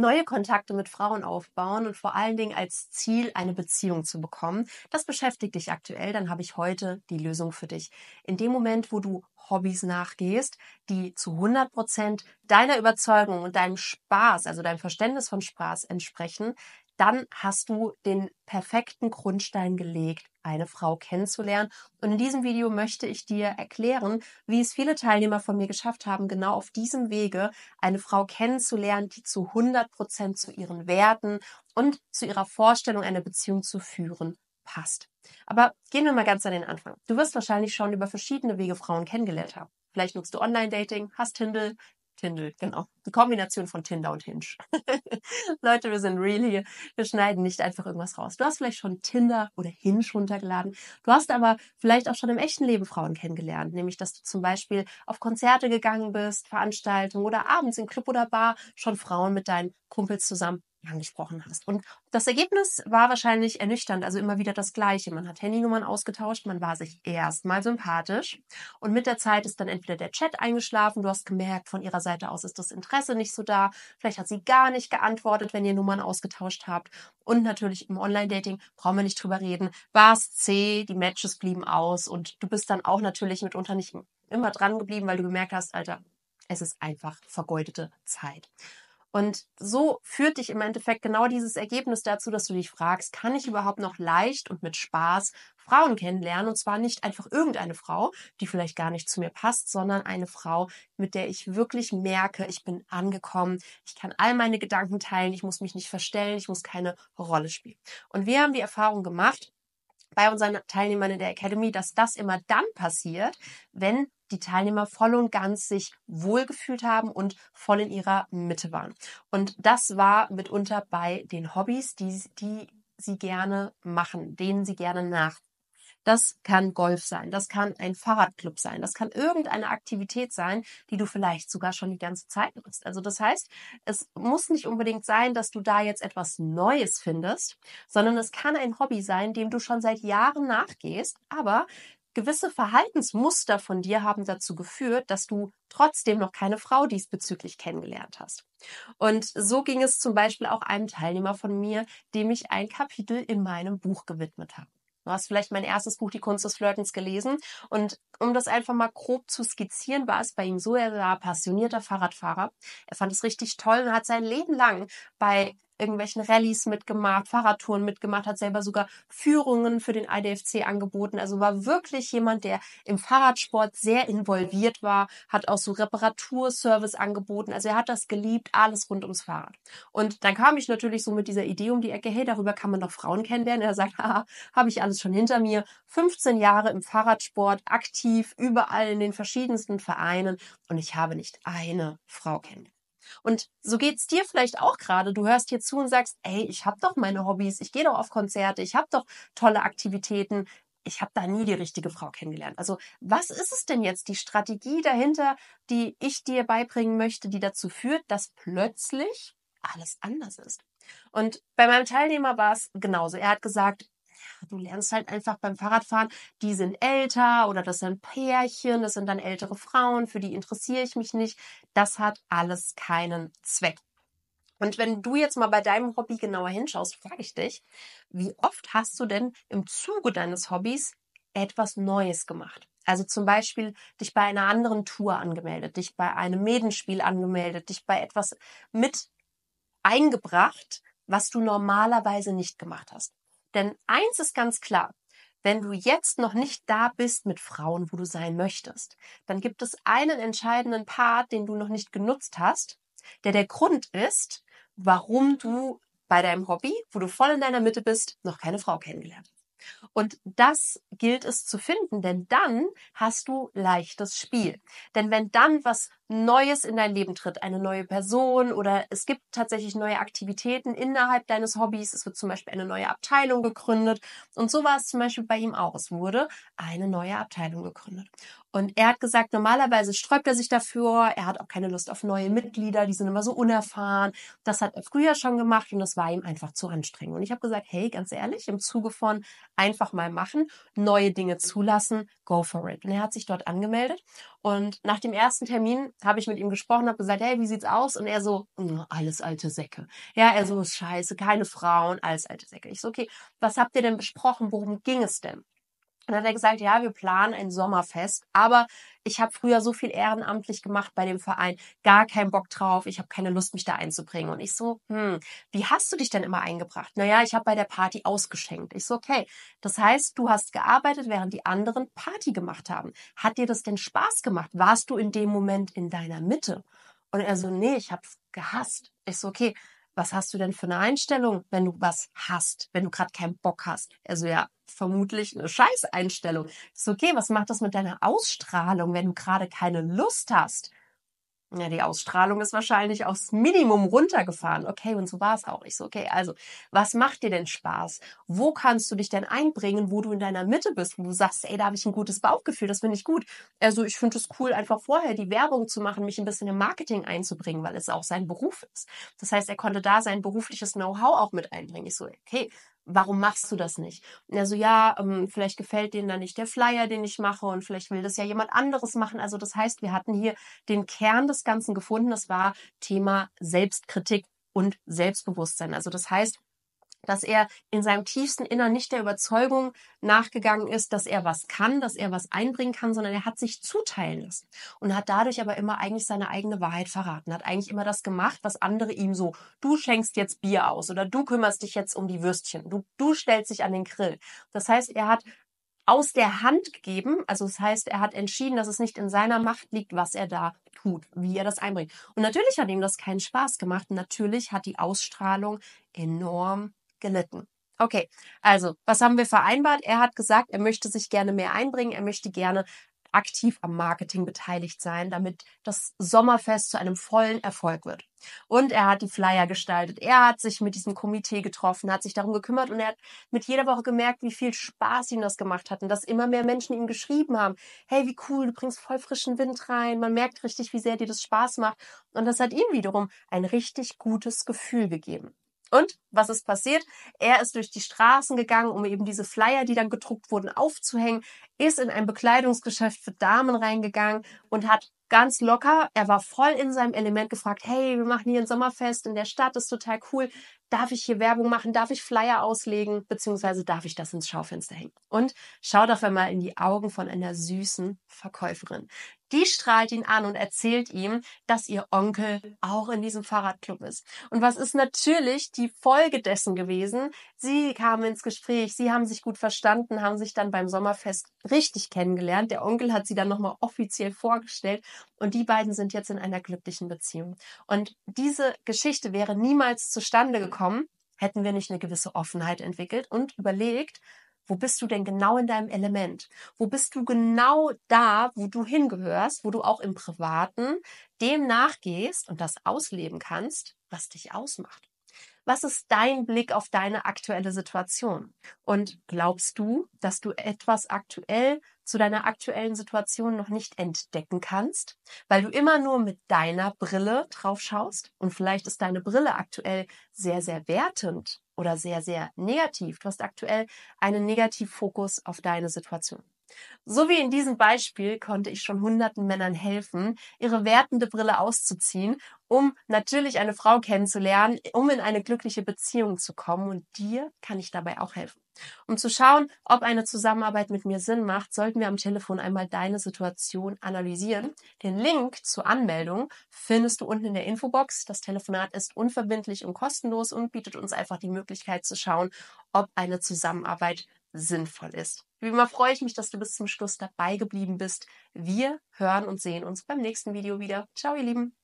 neue Kontakte mit Frauen aufbauen und vor allen Dingen als Ziel eine Beziehung zu bekommen. Das beschäftigt dich aktuell, dann habe ich heute die Lösung für dich. In dem Moment, wo du Hobbys nachgehst, die zu 100 Prozent deiner Überzeugung und deinem Spaß, also deinem Verständnis von Spaß entsprechen, dann hast du den perfekten Grundstein gelegt, eine Frau kennenzulernen. Und in diesem Video möchte ich dir erklären, wie es viele Teilnehmer von mir geschafft haben, genau auf diesem Wege eine Frau kennenzulernen, die zu 100 Prozent zu ihren Werten und zu ihrer Vorstellung, eine Beziehung zu führen, passt. Aber gehen wir mal ganz an den Anfang. Du wirst wahrscheinlich schon über verschiedene Wege Frauen kennengelernt haben. Vielleicht nutzt du Online-Dating, hast Tinder, Tindel, genau. Die Kombination von Tinder und Hinge. Leute, wir sind real hier. Wir schneiden nicht einfach irgendwas raus. Du hast vielleicht schon Tinder oder Hinge runtergeladen. Du hast aber vielleicht auch schon im echten Leben Frauen kennengelernt. Nämlich, dass du zum Beispiel auf Konzerte gegangen bist, Veranstaltungen oder abends in Club oder Bar schon Frauen mit deinen Kumpels zusammen angesprochen hast. Und das Ergebnis war wahrscheinlich ernüchternd, also immer wieder das Gleiche. Man hat Handynummern ausgetauscht, man war sich erstmal sympathisch und mit der Zeit ist dann entweder der Chat eingeschlafen, du hast gemerkt, von ihrer Seite aus ist das Interesse nicht so da, vielleicht hat sie gar nicht geantwortet, wenn ihr Nummern ausgetauscht habt und natürlich im Online-Dating brauchen wir nicht drüber reden, war es C, die Matches blieben aus und du bist dann auch natürlich mitunter nicht immer dran geblieben, weil du gemerkt hast, Alter, es ist einfach vergeudete Zeit. Und so führt dich im Endeffekt genau dieses Ergebnis dazu, dass du dich fragst, kann ich überhaupt noch leicht und mit Spaß Frauen kennenlernen? Und zwar nicht einfach irgendeine Frau, die vielleicht gar nicht zu mir passt, sondern eine Frau, mit der ich wirklich merke, ich bin angekommen, ich kann all meine Gedanken teilen, ich muss mich nicht verstellen, ich muss keine Rolle spielen. Und wir haben die Erfahrung gemacht, bei unseren Teilnehmern in der Academy, dass das immer dann passiert, wenn die Teilnehmer voll und ganz sich wohlgefühlt haben und voll in ihrer Mitte waren. Und das war mitunter bei den Hobbys, die, die sie gerne machen, denen sie gerne nach. Das kann Golf sein, das kann ein Fahrradclub sein, das kann irgendeine Aktivität sein, die du vielleicht sogar schon die ganze Zeit nutzt. Also das heißt, es muss nicht unbedingt sein, dass du da jetzt etwas Neues findest, sondern es kann ein Hobby sein, dem du schon seit Jahren nachgehst, aber gewisse Verhaltensmuster von dir haben dazu geführt, dass du trotzdem noch keine Frau diesbezüglich kennengelernt hast. Und so ging es zum Beispiel auch einem Teilnehmer von mir, dem ich ein Kapitel in meinem Buch gewidmet habe. Du hast vielleicht mein erstes Buch, Die Kunst des Flirtens, gelesen. Und um das einfach mal grob zu skizzieren, war es bei ihm so, er war passionierter Fahrradfahrer. Er fand es richtig toll und hat sein Leben lang bei irgendwelchen Rallyes mitgemacht, Fahrradtouren mitgemacht, hat selber sogar Führungen für den IDFC angeboten. Also war wirklich jemand, der im Fahrradsport sehr involviert war, hat auch so Reparaturservice angeboten. Also er hat das geliebt, alles rund ums Fahrrad. Und dann kam ich natürlich so mit dieser Idee um die Ecke, hey, darüber kann man doch Frauen kennenlernen. Er sagt, haha, habe ich alles schon hinter mir. 15 Jahre im Fahrradsport, aktiv, überall in den verschiedensten Vereinen und ich habe nicht eine Frau kennengelernt. Und so geht's dir vielleicht auch gerade. Du hörst hier zu und sagst, ey, ich habe doch meine Hobbys, ich gehe doch auf Konzerte, ich habe doch tolle Aktivitäten. Ich habe da nie die richtige Frau kennengelernt. Also was ist es denn jetzt, die Strategie dahinter, die ich dir beibringen möchte, die dazu führt, dass plötzlich alles anders ist? Und bei meinem Teilnehmer war es genauso. Er hat gesagt, du lernst halt einfach beim Fahrradfahren, die sind älter oder das sind Pärchen, das sind dann ältere Frauen, für die interessiere ich mich nicht. Das hat alles keinen Zweck. Und wenn du jetzt mal bei deinem Hobby genauer hinschaust, frage ich dich, wie oft hast du denn im Zuge deines Hobbys etwas Neues gemacht? Also zum Beispiel dich bei einer anderen Tour angemeldet, dich bei einem Medenspiel angemeldet, dich bei etwas mit eingebracht, was du normalerweise nicht gemacht hast. Denn eins ist ganz klar, wenn du jetzt noch nicht da bist mit Frauen, wo du sein möchtest, dann gibt es einen entscheidenden Part, den du noch nicht genutzt hast, der der Grund ist, warum du bei deinem Hobby, wo du voll in deiner Mitte bist, noch keine Frau kennengelernt. hast. Und das gilt es zu finden, denn dann hast du leichtes Spiel. Denn wenn dann was Neues in dein Leben tritt, eine neue Person oder es gibt tatsächlich neue Aktivitäten innerhalb deines Hobbys. Es wird zum Beispiel eine neue Abteilung gegründet. Und so war es zum Beispiel bei ihm auch. Es wurde eine neue Abteilung gegründet. Und er hat gesagt, normalerweise sträubt er sich dafür. Er hat auch keine Lust auf neue Mitglieder. Die sind immer so unerfahren. Das hat er früher schon gemacht und das war ihm einfach zu anstrengend. Und ich habe gesagt, hey, ganz ehrlich, im Zuge von einfach mal machen, neue Dinge zulassen, go for it. Und er hat sich dort angemeldet. Und nach dem ersten Termin habe ich mit ihm gesprochen, habe gesagt, hey, wie sieht's aus? Und er so, mm, alles alte Säcke. Ja, er so, scheiße, keine Frauen, alles alte Säcke. Ich so, okay, was habt ihr denn besprochen? Worum ging es denn? Und dann hat er gesagt, ja, wir planen ein Sommerfest, aber ich habe früher so viel ehrenamtlich gemacht bei dem Verein, gar keinen Bock drauf, ich habe keine Lust, mich da einzubringen. Und ich so, hm, wie hast du dich denn immer eingebracht? Naja, ich habe bei der Party ausgeschenkt. Ich so, okay, das heißt, du hast gearbeitet, während die anderen Party gemacht haben. Hat dir das denn Spaß gemacht? Warst du in dem Moment in deiner Mitte? Und er so, nee, ich habe es gehasst. Ich so, okay, was hast du denn für eine Einstellung, wenn du was hast, wenn du gerade keinen Bock hast? Also ja, vermutlich eine Scheißeinstellung. Ist okay, was macht das mit deiner Ausstrahlung, wenn du gerade keine Lust hast? Ja, die Ausstrahlung ist wahrscheinlich aufs Minimum runtergefahren. Okay, und so war es auch. Ich so, okay, also, was macht dir denn Spaß? Wo kannst du dich denn einbringen, wo du in deiner Mitte bist, wo du sagst, ey, da habe ich ein gutes Bauchgefühl, das finde ich gut. Also, ich finde es cool, einfach vorher die Werbung zu machen, mich ein bisschen im Marketing einzubringen, weil es auch sein Beruf ist. Das heißt, er konnte da sein berufliches Know-how auch mit einbringen. Ich so, okay, warum machst du das nicht? Und er so, ja, ähm, vielleicht gefällt denen dann nicht der Flyer, den ich mache und vielleicht will das ja jemand anderes machen. Also das heißt, wir hatten hier den Kern des Ganzen gefunden. Das war Thema Selbstkritik und Selbstbewusstsein. Also das heißt, dass er in seinem tiefsten Innern nicht der Überzeugung nachgegangen ist, dass er was kann, dass er was einbringen kann, sondern er hat sich zuteilen lassen und hat dadurch aber immer eigentlich seine eigene Wahrheit verraten, hat eigentlich immer das gemacht, was andere ihm so, du schenkst jetzt Bier aus oder du kümmerst dich jetzt um die Würstchen, du, du stellst dich an den Grill. Das heißt, er hat aus der Hand gegeben. Also das heißt, er hat entschieden, dass es nicht in seiner Macht liegt, was er da tut, wie er das einbringt. Und natürlich hat ihm das keinen Spaß gemacht. Natürlich hat die Ausstrahlung enorm gelitten. Okay, also was haben wir vereinbart? Er hat gesagt, er möchte sich gerne mehr einbringen, er möchte gerne aktiv am Marketing beteiligt sein, damit das Sommerfest zu einem vollen Erfolg wird. Und er hat die Flyer gestaltet, er hat sich mit diesem Komitee getroffen, hat sich darum gekümmert und er hat mit jeder Woche gemerkt, wie viel Spaß ihm das gemacht hat und dass immer mehr Menschen ihm geschrieben haben, hey, wie cool, du bringst voll frischen Wind rein, man merkt richtig, wie sehr dir das Spaß macht und das hat ihm wiederum ein richtig gutes Gefühl gegeben. Und was ist passiert? Er ist durch die Straßen gegangen, um eben diese Flyer, die dann gedruckt wurden, aufzuhängen, ist in ein Bekleidungsgeschäft für Damen reingegangen und hat ganz locker, er war voll in seinem Element gefragt, hey, wir machen hier ein Sommerfest in der Stadt, ist total cool, darf ich hier Werbung machen, darf ich Flyer auslegen, beziehungsweise darf ich das ins Schaufenster hängen. Und schau doch einmal in die Augen von einer süßen Verkäuferin die strahlt ihn an und erzählt ihm, dass ihr Onkel auch in diesem Fahrradclub ist. Und was ist natürlich die Folge dessen gewesen? Sie kamen ins Gespräch, sie haben sich gut verstanden, haben sich dann beim Sommerfest richtig kennengelernt. Der Onkel hat sie dann nochmal offiziell vorgestellt und die beiden sind jetzt in einer glücklichen Beziehung. Und diese Geschichte wäre niemals zustande gekommen, hätten wir nicht eine gewisse Offenheit entwickelt und überlegt, wo bist du denn genau in deinem Element? Wo bist du genau da, wo du hingehörst, wo du auch im Privaten dem nachgehst und das ausleben kannst, was dich ausmacht? Was ist dein Blick auf deine aktuelle Situation? Und glaubst du, dass du etwas aktuell zu deiner aktuellen Situation noch nicht entdecken kannst, weil du immer nur mit deiner Brille drauf schaust? Und vielleicht ist deine Brille aktuell sehr, sehr wertend oder sehr, sehr negativ. Du hast aktuell einen Negativfokus auf deine Situation. So wie in diesem Beispiel konnte ich schon hunderten Männern helfen, ihre wertende Brille auszuziehen, um natürlich eine Frau kennenzulernen, um in eine glückliche Beziehung zu kommen. Und dir kann ich dabei auch helfen. Um zu schauen, ob eine Zusammenarbeit mit mir Sinn macht, sollten wir am Telefon einmal deine Situation analysieren. Den Link zur Anmeldung findest du unten in der Infobox. Das Telefonat ist unverbindlich und kostenlos und bietet uns einfach die Möglichkeit zu schauen, ob eine Zusammenarbeit sinnvoll ist. Wie immer freue ich mich, dass du bis zum Schluss dabei geblieben bist. Wir hören und sehen uns beim nächsten Video wieder. Ciao, ihr Lieben.